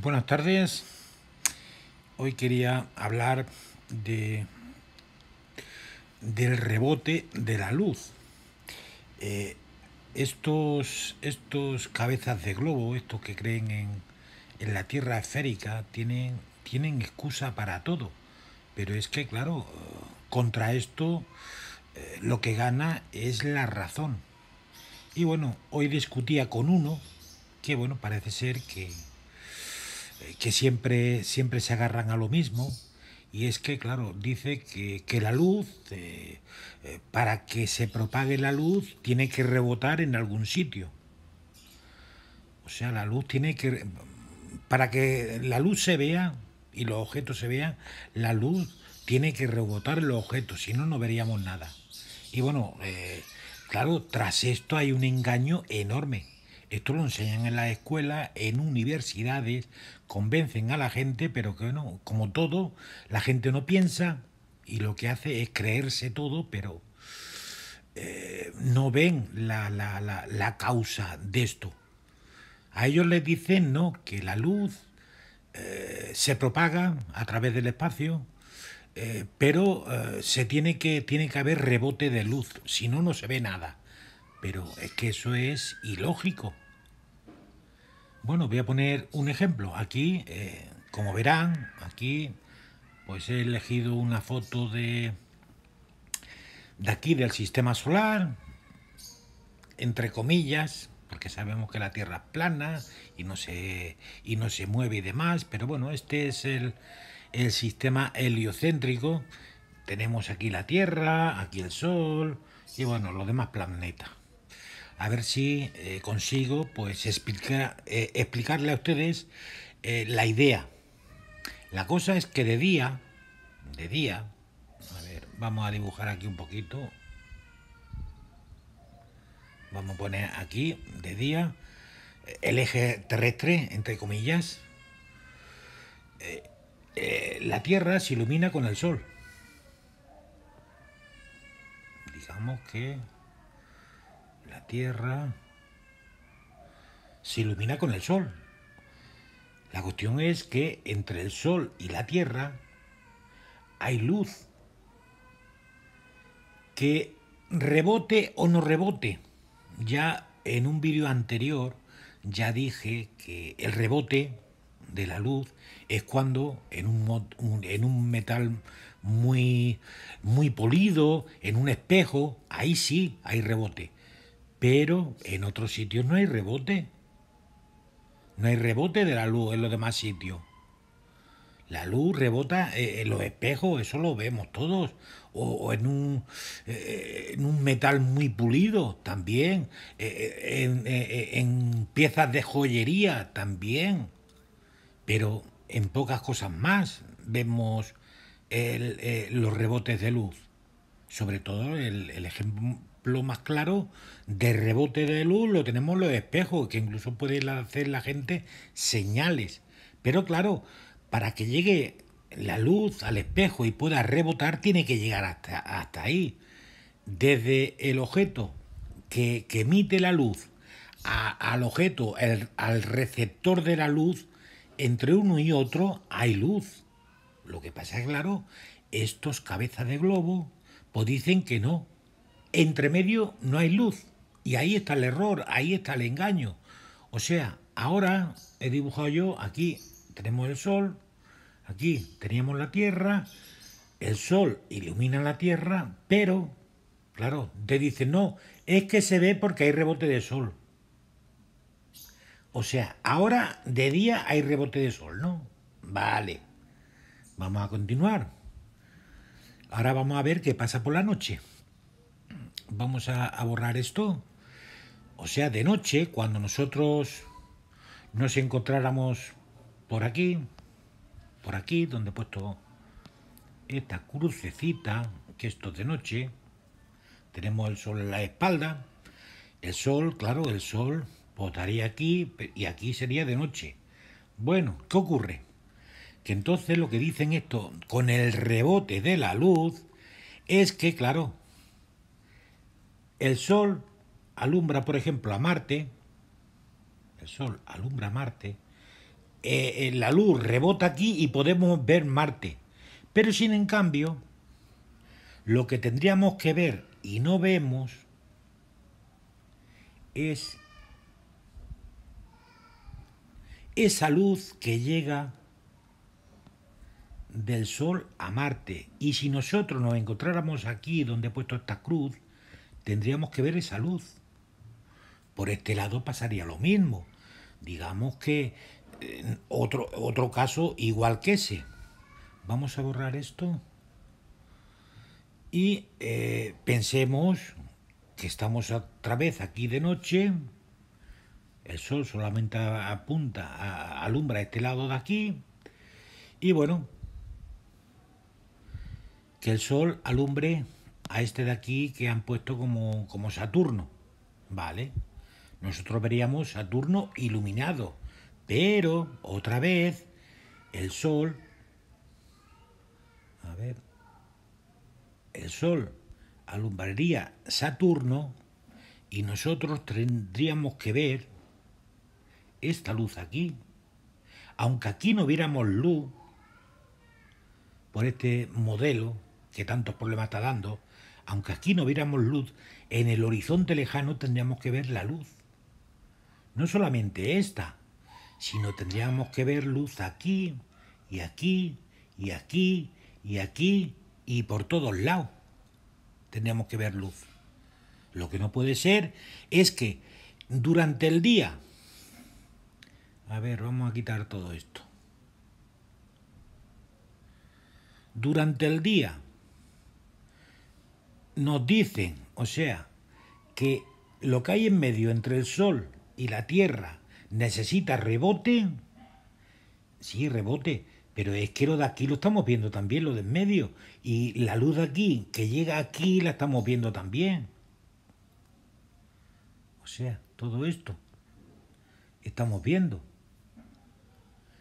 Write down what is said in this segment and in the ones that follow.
Buenas tardes. Hoy quería hablar de del rebote de la luz. Eh, estos, estos cabezas de globo, estos que creen en, la Tierra esférica, tienen, tienen excusa para todo. Pero es que, claro, contra esto eh, lo que gana es la razón. Y bueno, hoy discutía con uno que, bueno, parece ser que, eh, que siempre, siempre se agarran a lo mismo. Y es que, claro, dice que, que la luz, eh, eh, para que se propague la luz, tiene que rebotar en algún sitio. O sea, la luz tiene que... Para que la luz se vea y los objetos se vean, la luz tiene que rebotar en los objetos, si no, no veríamos nada. Y bueno, claro, tras esto hay un engaño enorme. Esto lo enseñan en las escuelas, en universidades, convencen a la gente, pero que como todo, la gente no piensa y lo que hace es creerse todo, pero eh, no ven la, causa de esto. A ellos les dicen no, que la luz eh, se propaga a través del espacio, eh, pero se tiene que, tiene que haber rebote de luz, si no, no se ve nada. Pero es que eso es ilógico. Bueno, voy a poner un ejemplo. Aquí, eh, como verán, aquí pues he elegido una foto de, de aquí del sistema solar, entre comillas, porque sabemos que la Tierra es plana y no se, y no se mueve y demás, pero bueno, este es el, el sistema heliocéntrico. Tenemos aquí la Tierra, aquí el Sol y bueno, los demás planetas a ver si eh, consigo pues eh, explicarle a ustedes eh, la idea. La cosa es que de día, de día, vamos a dibujar aquí un poquito. Vamos a poner aquí, de día, el eje terrestre, entre comillas. la Tierra se ilumina con el Sol. Digamos que la Tierra se ilumina con el Sol. La cuestión es que entre el Sol y la Tierra hay luz que rebote o no rebote. Ya en un vídeo anterior ya dije que el rebote de la luz es cuando en un, en un metal muy, muy polido, en un espejo, ahí sí hay rebote. Pero en otros sitios no hay rebote. No hay rebote de la luz en los demás sitios. La luz rebota eh, en los espejos, eso lo vemos todos. O, en, un, eh, eh, en, un, metal muy pulido también. En, piezas de joyería también. Pero en pocas cosas más vemos los rebotes de luz. Sobre todo el, ejemplo lo más claro de rebote de luz lo tenemos los espejos, que incluso puede hacer la gente señales. Pero claro, para que llegue la luz al espejo y pueda rebotar, tiene que llegar hasta, ahí. Desde el objeto que, emite la luz al objeto, al receptor de la luz, entre uno y otro hay luz. Lo que pasa es claro, estos cabezas de globo pues dicen que no, entre medio no hay luz y ahí está el error, ahí está el engaño. O sea, ahora he dibujado yo, aquí tenemos el sol, aquí teníamos la tierra, el sol ilumina la tierra, pero, claro, te dice, no, es que se ve porque hay rebote de sol. O sea, ahora de día hay rebote de sol, ¿no? Vale. Vamos a continuar. Ahora vamos a ver qué pasa por la noche vamos a, borrar esto. O sea, de noche, cuando nosotros nos encontráramos por aquí, por aquí, donde he puesto esta crucecita, que esto es de noche, tenemos el sol en la espalda, el sol, claro, el sol votaría aquí y aquí sería de noche. Bueno, ¿qué ocurre? Que entonces lo que dicen esto, con el rebote de la luz, es que, claro, el Sol alumbra, por ejemplo, a Marte, el Sol alumbra a Marte, eh, eh, la luz rebota aquí y podemos ver Marte. Pero sin en cambio, lo que tendríamos que ver y no vemos es esa luz que llega del Sol a Marte. Y si nosotros nos encontráramos aquí donde he puesto esta cruz, tendríamos que ver esa luz. Por este lado pasaría lo mismo. Digamos que eh, otro, otro caso igual que ese. Vamos a borrar esto y eh, pensemos que estamos otra vez aquí de noche. El sol solamente apunta, alumbra este lado de aquí. Y bueno, que el sol alumbre a este de aquí que han puesto como, Saturno. Vale, nosotros veríamos Saturno iluminado, pero otra vez el Sol, a ver, el Sol alumbraría Saturno y nosotros tendríamos que ver esta luz aquí. Aunque aquí no viéramos luz por este modelo que tantos problemas está dando, aunque aquí no viéramos luz, en el horizonte lejano tendríamos que ver la luz. No solamente esta, sino tendríamos que ver luz aquí y aquí y aquí y aquí y por todos lados. Tendríamos que ver luz. Lo que no puede ser es que durante el día... A ver, vamos a quitar todo esto. Durante el día nos dicen, o sea, que lo que hay en medio entre el Sol y la Tierra necesita rebote, sí, rebote, pero es que lo de aquí lo estamos viendo también, lo de en medio, y la luz de aquí, que llega aquí, la estamos viendo también. O sea, todo esto estamos viendo.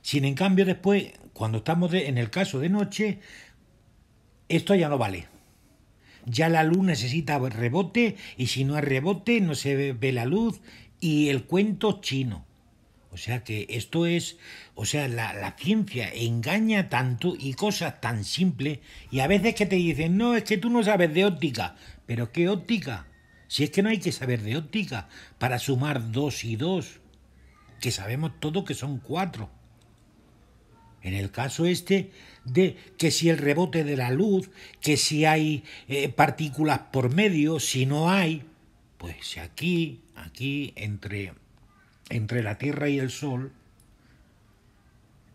Sin en cambio después, cuando estamos en el caso de noche, esto ya no vale ya la luz necesita rebote y si no hay rebote no se ve la luz y el cuento chino. O sea que esto es, o sea, la, la ciencia engaña tanto y cosas tan simples y a veces que te dicen, no, es que tú no sabes de óptica, pero ¿qué óptica? Si es que no hay que saber de óptica para sumar dos y dos, que sabemos todo que son cuatro. En el caso este de que si el rebote de la luz, que si hay eh, partículas por medio, si no hay, pues aquí, aquí entre, entre la Tierra y el Sol,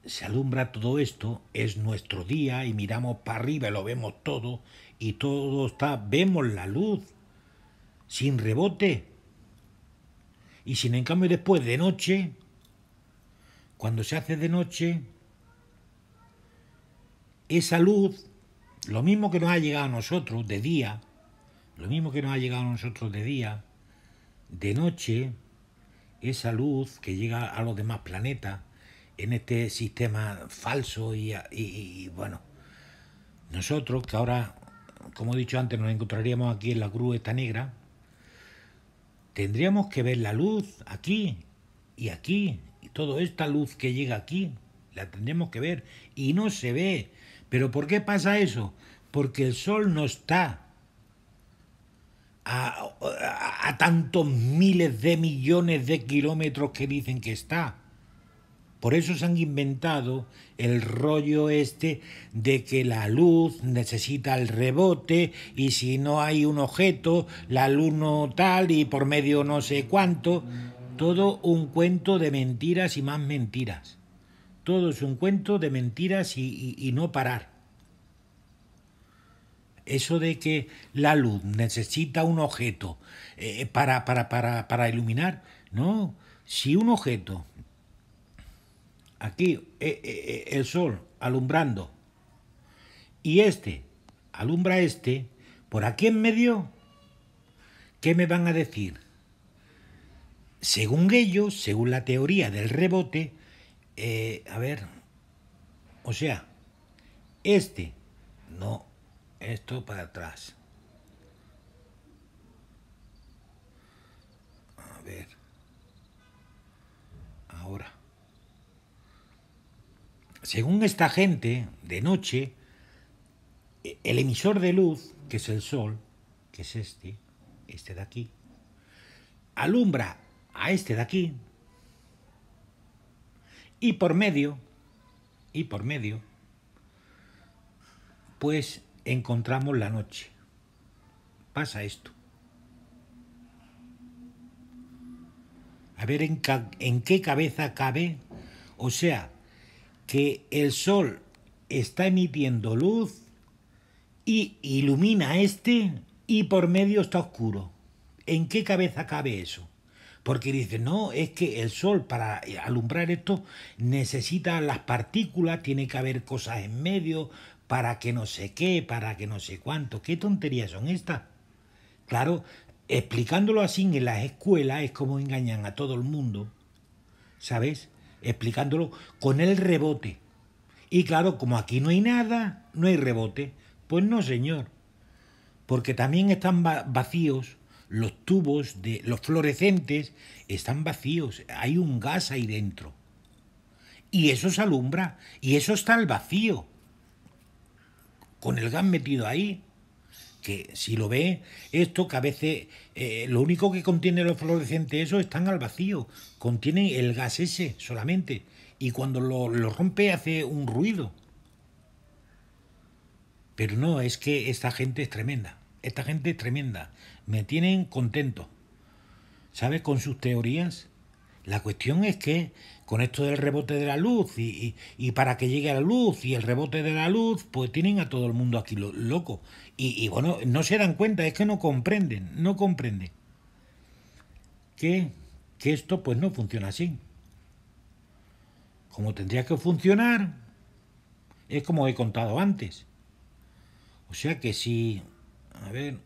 se alumbra todo esto, es nuestro día y miramos para arriba y lo vemos todo y todo está, vemos la luz, sin rebote. Y sin en cambio después de noche, cuando se hace de noche, esa luz, lo mismo que nos ha llegado a nosotros de día, lo mismo que nos ha llegado a nosotros de día, de noche, esa luz que llega a los demás planetas, en este sistema falso y, bueno, nosotros que ahora, como he dicho antes, nos encontraríamos aquí en la cruz esta negra, tendríamos que ver la luz aquí y aquí, y toda esta luz que llega aquí, la tendríamos que ver, y no se ve, ¿Pero por qué pasa eso? Porque el Sol no está a, tantos miles de millones de kilómetros que dicen que está. Por eso se han inventado el rollo este de que la luz necesita el rebote y si no hay un objeto, la luz no tal y por medio no sé cuánto. Todo un cuento de mentiras y más mentiras. Todo es un cuento de mentiras y, no parar. Eso de que la luz necesita un objeto eh, para, para, para, iluminar, no. Si un objeto, aquí eh, eh, el sol alumbrando, y este alumbra este, por aquí en medio, ¿qué me van a decir? Según ellos, según la teoría del rebote, eh, a ver, o sea, este, no, esto para atrás. A ver, ahora. Según esta gente, de noche, e, el emisor de luz, que es el sol, que es este, este de aquí, alumbra a este de aquí, y por medio, y por medio, pues encontramos la noche. Pasa esto. A ver en, qué cabeza cabe, o sea, que el sol está emitiendo luz y ilumina este y por medio está oscuro. ¿En qué cabeza cabe eso? porque dice, no, es que el sol para alumbrar esto necesita las partículas, tiene que haber cosas en medio, para que no sé qué, para que no sé cuánto. ¿Qué tonterías son estas? Claro, explicándolo así en las escuelas es como engañan a todo el mundo, ¿sabes? Explicándolo con el rebote. Y claro, como aquí no hay nada, no hay rebote. Pues no, señor. Porque también están vacíos los tubos de los fluorescentes están vacíos, hay un gas ahí dentro. Y eso se alumbra, y eso está al vacío, con el gas metido ahí. Que si lo ve, esto que a veces eh, lo único que contiene los fluorescentes, eso están al vacío, contienen el gas ese solamente. Y cuando lo, lo rompe hace un ruido. Pero no, es que esta gente es tremenda esta gente es tremenda. Me tienen contento. ¿Sabes? Con sus teorías. La cuestión es que con esto del rebote de la luz y, para que llegue a la luz y el rebote de la luz, pues tienen a todo el mundo aquí loco. Y, bueno, no se dan cuenta, es que no comprenden, no comprenden que, que esto pues no funciona así. Como tendría que funcionar, es como he contado antes. O sea que si a ver.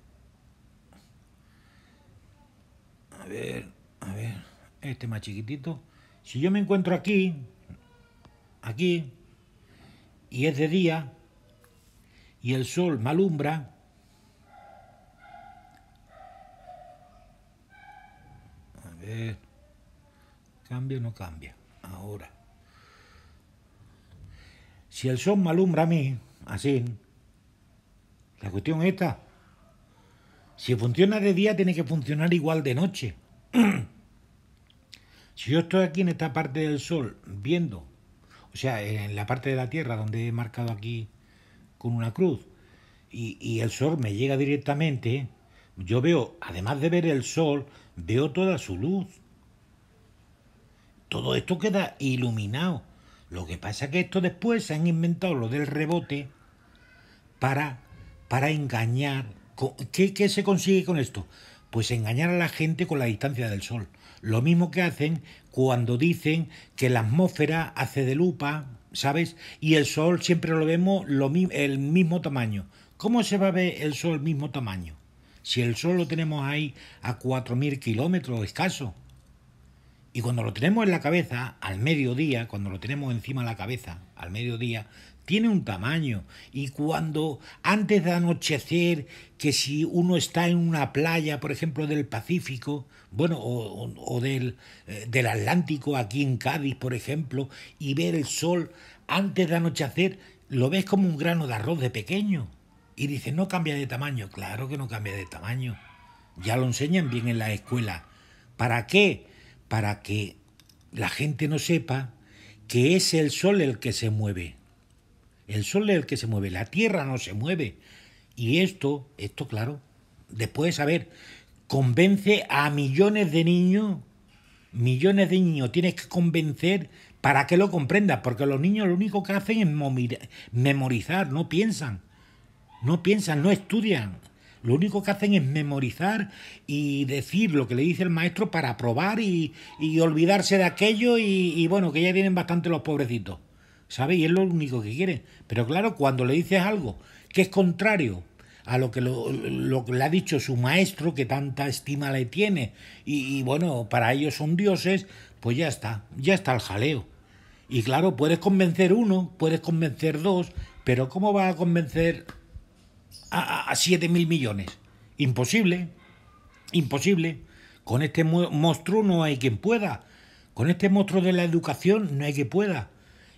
A ver, a ver. Este más chiquitito. Si yo me encuentro aquí, aquí, y es de día, y el sol me alumbra, a ver, cambia o no cambia, ahora. Si el sol me alumbra a mí, así, la cuestión esta si funciona de día, tiene que funcionar igual de noche. si yo estoy aquí en esta parte del sol, viendo, o sea, en la parte de la Tierra donde he marcado aquí con una cruz, y, el sol me llega directamente, yo veo, además de ver el sol, veo toda su luz. Todo esto queda iluminado. Lo que pasa es que esto después se han inventado lo del rebote para, para engañar ¿Qué, se consigue con esto? Pues engañar a la gente con la distancia del Sol. Lo mismo que hacen cuando dicen que la atmósfera hace de lupa, ¿sabes? Y el Sol siempre lo vemos lo, el mismo tamaño. ¿Cómo se va a ver el Sol mismo tamaño? Si el Sol lo tenemos ahí a 4.000 kilómetros escaso. Y cuando lo tenemos en la cabeza, al mediodía, cuando lo tenemos encima de la cabeza, al mediodía, tiene un tamaño. Y cuando antes de anochecer, que si uno está en una playa, por ejemplo, del Pacífico, bueno, o, del, eh, del Atlántico, aquí en Cádiz, por ejemplo, y ver el sol antes de anochecer, lo ves como un grano de arroz de pequeño. Y dices, no cambia de tamaño. Claro que no cambia de tamaño. Ya lo enseñan bien en la escuela. ¿Para qué? Para que la gente no sepa que es el sol el que se mueve. El sol es el que se mueve, la tierra no se mueve. Y esto, esto claro, después, a ver, convence a millones de niños. Millones de niños tienes que convencer para que lo comprendas, porque los niños lo único que hacen es memorizar, no piensan. No piensan, no estudian. Lo único que hacen es memorizar y decir lo que le dice el maestro para probar y, olvidarse de aquello y bueno, que ya tienen bastante los pobrecitos. ¿sabes? Y es lo único que quiere. Pero claro, cuando le dices algo que es contrario a lo que, lo, le ha dicho su maestro, que tanta estima le tiene, y, bueno, para ellos son dioses, pues ya está, ya está el jaleo. Y claro, puedes convencer uno, puedes convencer dos, pero ¿cómo va a convencer a, siete mil millones? Imposible, imposible. Con este monstruo no hay quien pueda. Con este monstruo de la educación no hay quien pueda.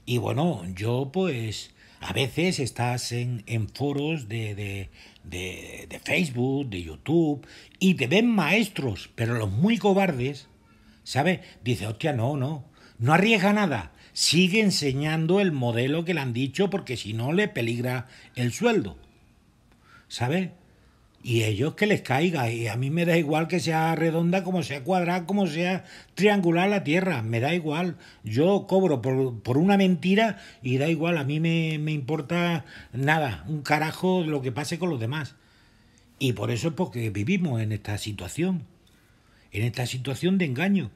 Y bueno, yo pues a veces estás en, foros de, de, de, de Facebook, de YouTube, y te ven maestros, pero los muy cobardes, ¿sabes? Dice, hostia, no, no, no arriesga nada, sigue enseñando el modelo que le han dicho porque si no le peligra el sueldo, ¿sabes? y ellos que les caiga. Y a mí me da igual que sea redonda, como sea cuadrada, como sea triangular la tierra, me da igual. Yo cobro por, una mentira y da igual, a mí me, me, importa nada, un carajo lo que pase con los demás. Y por eso es porque vivimos en esta situación, en esta situación de engaño.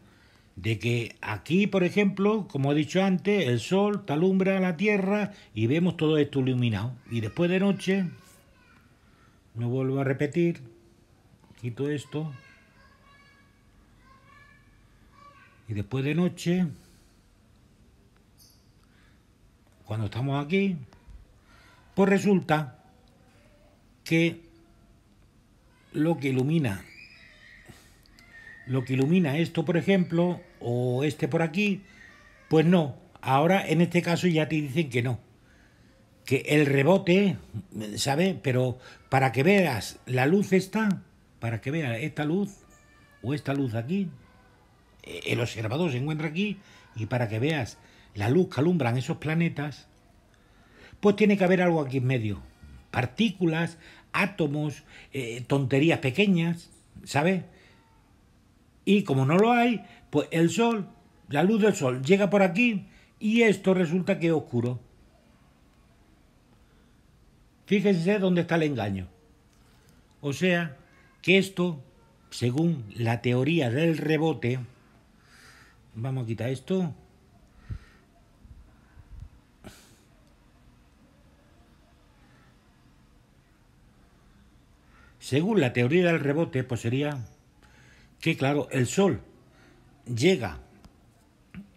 De que aquí, por ejemplo, como he dicho antes, el sol talumbra la tierra y vemos todo esto iluminado. Y después de noche, no vuelvo a repetir, quito esto y después de noche, cuando estamos aquí, pues resulta que lo que ilumina, lo que ilumina esto, por ejemplo, o este por aquí, pues no. Ahora, en este caso, ya te dicen que no que el rebote, ¿sabes? Pero para que veas la luz está, para que veas esta luz o esta luz aquí, eh, el observador se encuentra aquí y para que veas la luz que alumbran esos planetas, pues tiene que haber algo aquí en medio. Partículas, átomos, eh, tonterías pequeñas, ¿sabes? Y como no lo hay, pues el sol, la luz del sol llega por aquí y esto resulta que es oscuro. Fíjense dónde está el engaño. O sea, que esto, según la teoría del rebote, vamos a quitar esto. Según la teoría del rebote, pues sería que, claro, el Sol llega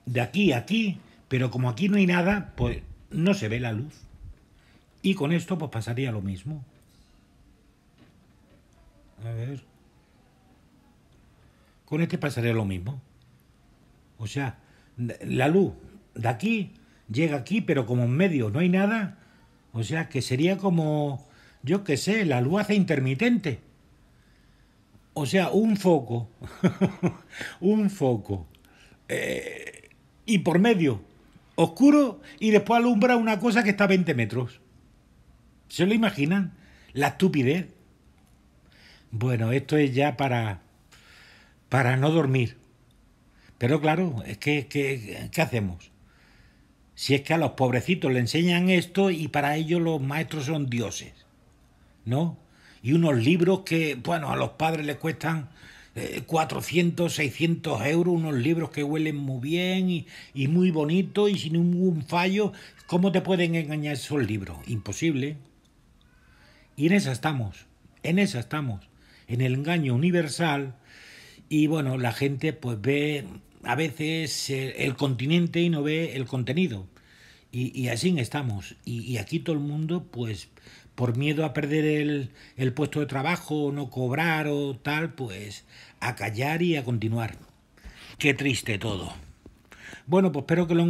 de aquí a aquí, pero como aquí no hay nada, pues no se ve la luz. Y con esto pues pasaría lo mismo. A ver. Con este pasaría lo mismo. O sea, la luz de aquí llega aquí, pero como en medio no hay nada. O sea, que sería como, yo qué sé, la luz hace intermitente. O sea, un foco. un foco. Eh, y por medio, oscuro, y después alumbra una cosa que está a 20 metros. ¿Se lo imaginan? La estupidez. Bueno, esto es ya para, para no dormir. Pero claro, es que, ¿qué hacemos? Si es que a los pobrecitos le enseñan esto y para ellos los maestros son dioses, ¿no? Y unos libros que, bueno, a los padres les cuestan 400, eh, 600 euros, unos libros que huelen muy bien y, y muy bonitos y sin ningún fallo. ¿Cómo te pueden engañar esos libros? Imposible. Y en esa estamos, en esa estamos, en el engaño universal. Y bueno, la gente pues ve a veces el, continente y no ve el contenido. Y, así estamos. Y, aquí todo el mundo pues por miedo a perder el, puesto de trabajo no cobrar o tal, pues a callar y a continuar. Qué triste todo. Bueno, pues espero que lo,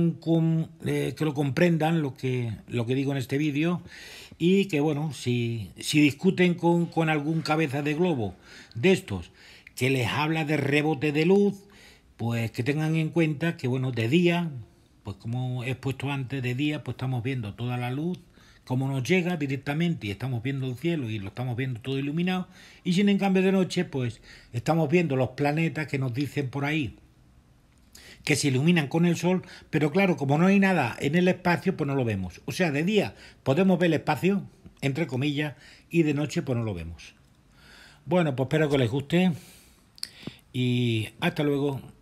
eh, que lo comprendan lo que, lo que digo en este vídeo y que bueno, si, si discuten con, algún cabeza de globo de estos que les habla de rebote de luz, pues que tengan en cuenta que bueno, de día, pues como he puesto antes, de día pues estamos viendo toda la luz como nos llega directamente y estamos viendo el cielo y lo estamos viendo todo iluminado, y sin en cambio de noche pues estamos viendo los planetas que nos dicen por ahí que se iluminan con el sol, pero claro, como no hay nada en el espacio, pues no lo vemos. O sea, de día podemos ver el espacio, entre comillas, y de noche pues no lo vemos. Bueno, pues espero que les guste y hasta luego.